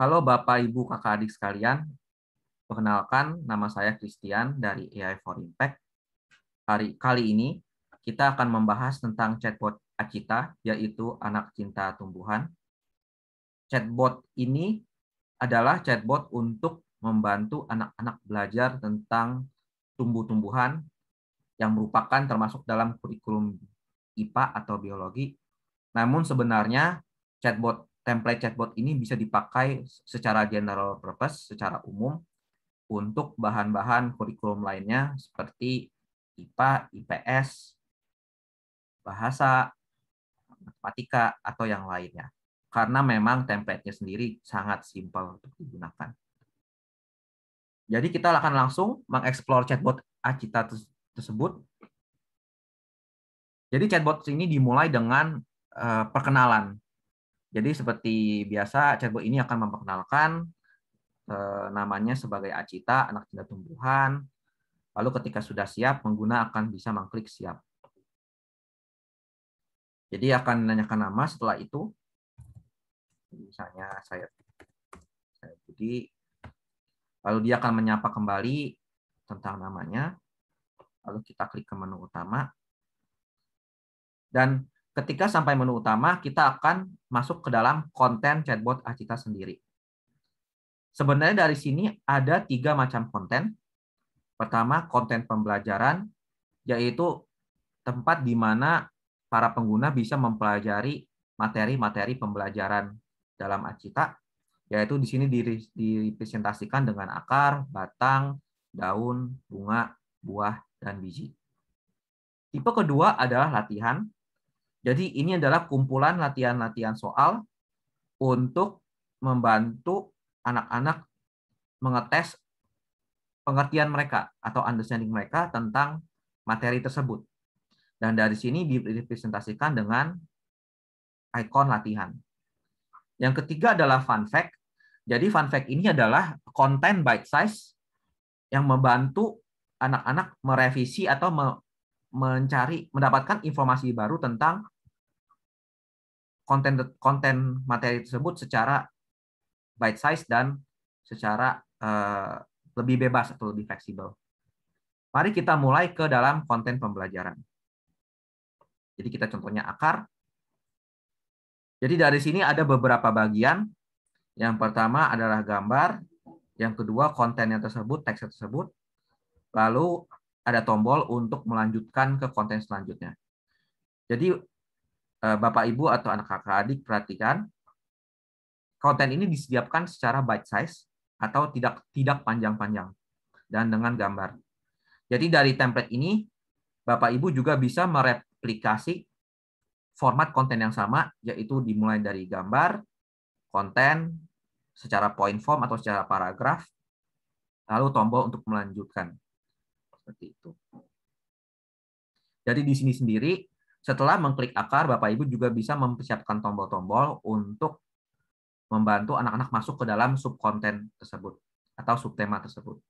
Halo Bapak, Ibu, Kakak, Adik sekalian. Perkenalkan, nama saya Christian dari AI for Impact. Hari kali ini kita akan membahas tentang chatbot Acita, yaitu anak cinta tumbuhan. Chatbot ini adalah chatbot untuk membantu anak-anak belajar tentang tumbuh-tumbuhan yang merupakan termasuk dalam kurikulum IPA atau biologi. Namun sebenarnya chatbot template chatbot ini bisa dipakai secara general purpose, secara umum, untuk bahan-bahan kurikulum lainnya seperti IPA, IPS, bahasa, matematika, atau yang lainnya. Karena memang template-nya sendiri sangat simpel untuk digunakan. Jadi kita akan langsung mengeksplor chatbot Acita tersebut. Jadi chatbot ini dimulai dengan eh, perkenalan jadi seperti biasa, chatbot ini akan memperkenalkan eh, namanya sebagai Acita, anak cinta tumbuhan. Lalu ketika sudah siap, pengguna akan bisa mengklik siap. Jadi akan menanyakan nama setelah itu. Misalnya saya, saya Budi. Lalu dia akan menyapa kembali tentang namanya. Lalu kita klik ke menu utama. Dan Ketika sampai menu utama, kita akan masuk ke dalam konten chatbot Acita sendiri. Sebenarnya dari sini ada tiga macam konten. Pertama, konten pembelajaran, yaitu tempat di mana para pengguna bisa mempelajari materi-materi pembelajaran dalam Acita, yaitu di sini direpresentasikan dengan akar, batang, daun, bunga, buah, dan biji. Tipe kedua adalah latihan, jadi ini adalah kumpulan latihan-latihan soal untuk membantu anak-anak mengetes pengertian mereka atau understanding mereka tentang materi tersebut. Dan dari sini direpresentasikan dengan ikon latihan. Yang ketiga adalah fun fact. Jadi fun fact ini adalah konten bite size yang membantu anak-anak merevisi atau mencari mendapatkan informasi baru tentang konten konten materi tersebut secara bite size dan secara uh, lebih bebas atau lebih fleksibel. Mari kita mulai ke dalam konten pembelajaran. Jadi kita contohnya akar. Jadi dari sini ada beberapa bagian. Yang pertama adalah gambar, yang kedua kontennya tersebut, teks tersebut. Lalu ada tombol untuk melanjutkan ke konten selanjutnya. Jadi eh, Bapak Ibu atau anak kakak adik perhatikan konten ini disiapkan secara bite size atau tidak tidak panjang-panjang dan dengan gambar. Jadi dari template ini Bapak Ibu juga bisa mereplikasi format konten yang sama yaitu dimulai dari gambar, konten secara point form atau secara paragraf lalu tombol untuk melanjutkan seperti itu. Jadi di sini sendiri, setelah mengklik akar, Bapak Ibu juga bisa mempersiapkan tombol-tombol untuk membantu anak-anak masuk ke dalam subkonten tersebut atau subtema tersebut.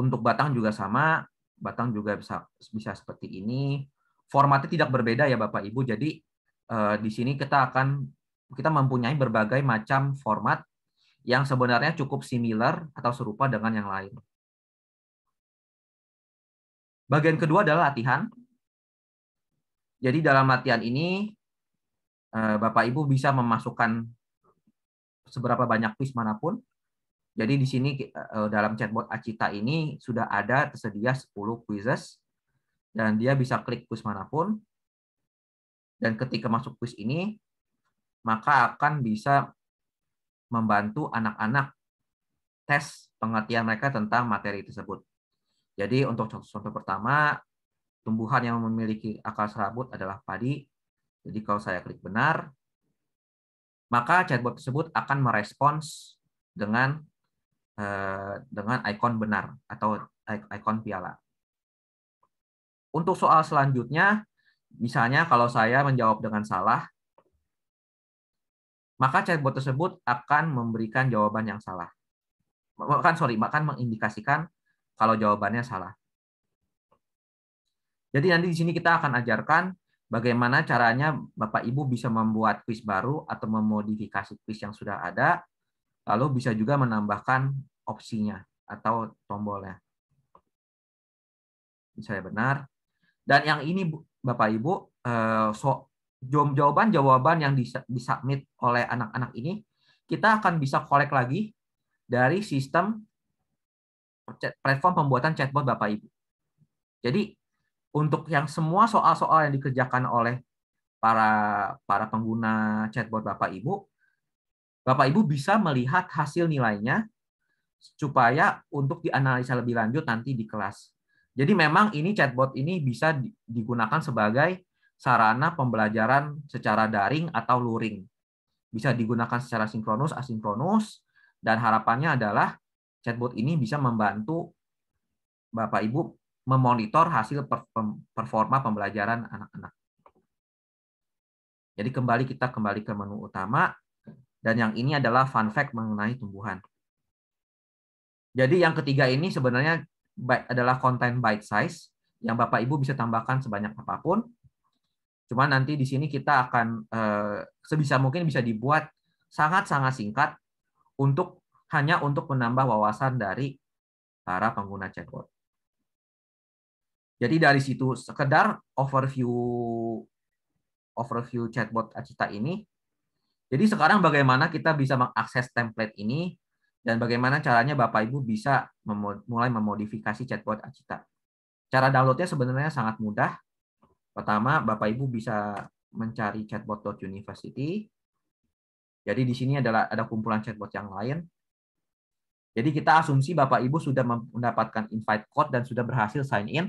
Untuk batang juga sama, batang juga bisa bisa seperti ini. Formatnya tidak berbeda ya Bapak Ibu. Jadi eh, di sini kita akan kita mempunyai berbagai macam format yang sebenarnya cukup similar atau serupa dengan yang lain. Bagian kedua adalah latihan. Jadi dalam latihan ini eh, Bapak Ibu bisa memasukkan seberapa banyak quiz manapun. Jadi di sini eh, dalam chatbot Acita ini sudah ada tersedia 10 quizzes dan dia bisa klik quiz manapun. Dan ketika masuk quiz ini, maka akan bisa membantu anak-anak tes pengertian mereka tentang materi tersebut. Jadi untuk contoh-contoh pertama, tumbuhan yang memiliki akar serabut adalah padi. Jadi kalau saya klik benar, maka chatbot tersebut akan merespons dengan eh, dengan ikon benar atau ikon piala. Untuk soal selanjutnya, misalnya kalau saya menjawab dengan salah, maka chatbot tersebut akan memberikan jawaban yang salah. Bahkan sorry, bahkan mengindikasikan kalau jawabannya salah. Jadi nanti di sini kita akan ajarkan bagaimana caranya Bapak Ibu bisa membuat quiz baru atau memodifikasi quiz yang sudah ada, lalu bisa juga menambahkan opsinya atau tombolnya. Misalnya benar. Dan yang ini Bapak Ibu, eh, jawaban-jawaban yang disubmit oleh anak-anak ini, kita akan bisa kolek lagi dari sistem platform pembuatan chatbot Bapak Ibu. Jadi untuk yang semua soal-soal yang dikerjakan oleh para para pengguna chatbot Bapak Ibu, Bapak Ibu bisa melihat hasil nilainya supaya untuk dianalisa lebih lanjut nanti di kelas. Jadi memang ini chatbot ini bisa digunakan sebagai sarana pembelajaran secara daring atau luring. Bisa digunakan secara sinkronus, asinkronus, dan harapannya adalah chatbot ini bisa membantu Bapak Ibu memonitor hasil performa pembelajaran anak-anak. Jadi kembali kita kembali ke menu utama dan yang ini adalah fun fact mengenai tumbuhan. Jadi yang ketiga ini sebenarnya adalah konten bite size yang Bapak Ibu bisa tambahkan sebanyak apapun Cuma nanti di sini kita akan uh, sebisa mungkin bisa dibuat sangat-sangat singkat untuk hanya untuk menambah wawasan dari para pengguna chatbot. Jadi dari situ sekedar overview overview chatbot Acita ini. Jadi sekarang bagaimana kita bisa mengakses template ini dan bagaimana caranya Bapak Ibu bisa mulai memodifikasi chatbot Acita. Cara downloadnya sebenarnya sangat mudah. Pertama, Bapak Ibu bisa mencari chatbot.university. Jadi di sini adalah ada kumpulan chatbot yang lain. Jadi kita asumsi Bapak Ibu sudah mendapatkan invite code dan sudah berhasil sign in.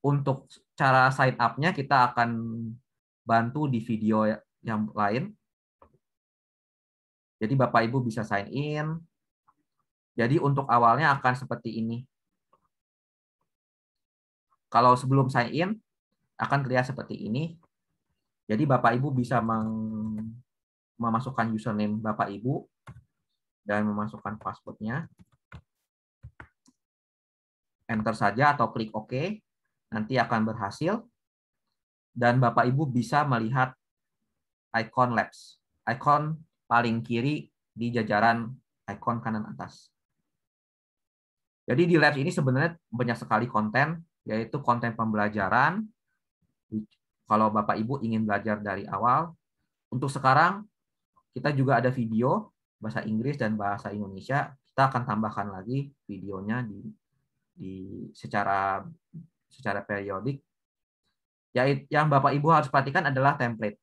Untuk cara sign up-nya kita akan bantu di video yang lain. Jadi Bapak Ibu bisa sign in. Jadi untuk awalnya akan seperti ini. Kalau sebelum sign in, akan terlihat seperti ini. Jadi Bapak Ibu bisa memasukkan username Bapak Ibu dan memasukkan passwordnya. Enter saja atau klik OK. Nanti akan berhasil. Dan Bapak Ibu bisa melihat icon labs. Icon paling kiri di jajaran icon kanan atas. Jadi di labs ini sebenarnya banyak sekali konten, yaitu konten pembelajaran, kalau Bapak Ibu ingin belajar dari awal, untuk sekarang kita juga ada video bahasa Inggris dan bahasa Indonesia. Kita akan tambahkan lagi videonya di di secara secara periodik. Yaitu yang Bapak Ibu harus perhatikan adalah template.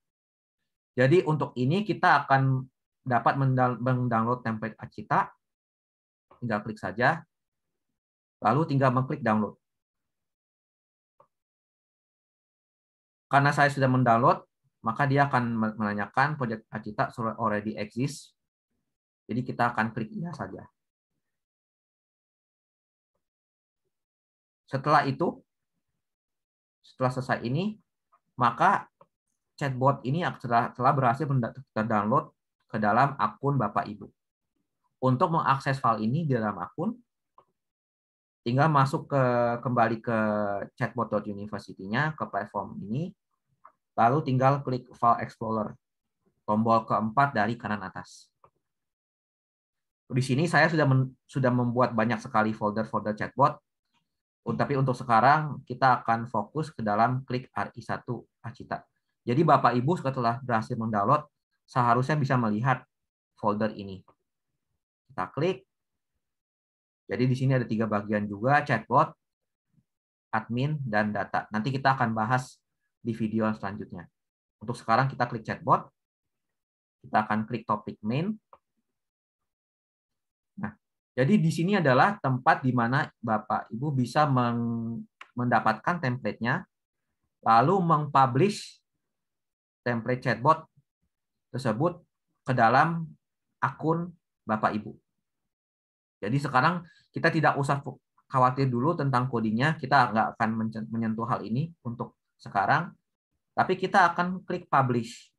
Jadi untuk ini kita akan dapat mendownload template Acita. Tinggal klik saja. Lalu tinggal mengklik download. Karena saya sudah mendownload, maka dia akan menanyakan project Acita already exist. Jadi kita akan klik iya saja. Setelah itu, setelah selesai ini, maka chatbot ini telah, telah berhasil terdownload ke dalam akun Bapak Ibu. Untuk mengakses file ini di dalam akun, tinggal masuk ke kembali ke chatbot chatbot.university-nya ke platform ini lalu tinggal klik file explorer tombol keempat dari kanan atas di sini saya sudah men, sudah membuat banyak sekali folder-folder chatbot tapi untuk sekarang kita akan fokus ke dalam klik RI1 Acita. Jadi Bapak Ibu setelah berhasil mendownload seharusnya bisa melihat folder ini. Kita klik jadi di sini ada tiga bagian juga, chatbot, admin, dan data. Nanti kita akan bahas di video selanjutnya. Untuk sekarang kita klik chatbot, kita akan klik topik main. Nah, jadi di sini adalah tempat di mana Bapak Ibu bisa mendapatkan template-nya, lalu mempublish template chatbot tersebut ke dalam akun Bapak Ibu. Jadi sekarang kita tidak usah khawatir dulu tentang codingnya, kita nggak akan menyentuh hal ini untuk sekarang, tapi kita akan klik publish.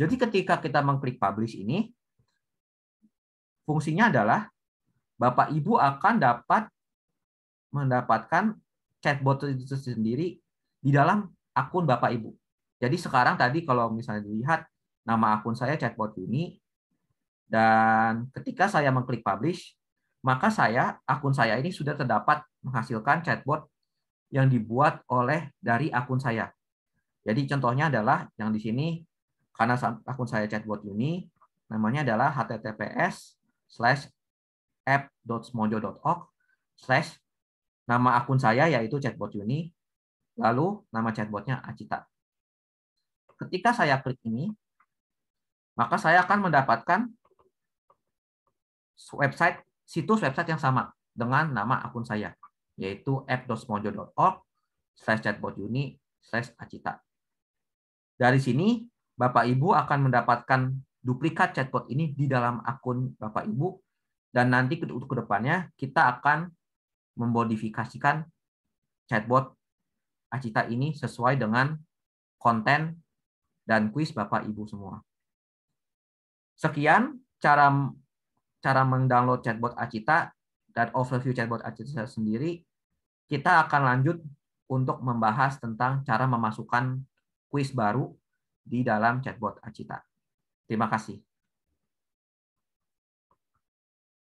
Jadi ketika kita mengklik publish ini, fungsinya adalah Bapak Ibu akan dapat mendapatkan chatbot itu sendiri di dalam akun Bapak Ibu. Jadi sekarang tadi kalau misalnya dilihat nama akun saya chatbot ini, dan ketika saya mengklik publish, maka saya akun saya ini sudah terdapat menghasilkan chatbot yang dibuat oleh dari akun saya. Jadi contohnya adalah yang di sini karena akun saya chatbot ini namanya adalah https slash app.smojo.org slash nama akun saya yaitu chatbot uni lalu nama chatbotnya Acita. Ketika saya klik ini, maka saya akan mendapatkan website situs website yang sama dengan nama akun saya yaitu app.mojo.org slash chatbot uni slash acita. Dari sini, Bapak Ibu akan mendapatkan duplikat chatbot ini di dalam akun Bapak Ibu dan nanti ke depannya kita akan memodifikasikan chatbot Acita ini sesuai dengan konten dan kuis Bapak Ibu semua. Sekian cara cara mendownload chatbot Acita dan overview chatbot Acita sendiri, kita akan lanjut untuk membahas tentang cara memasukkan kuis baru di dalam chatbot Acita. Terima kasih.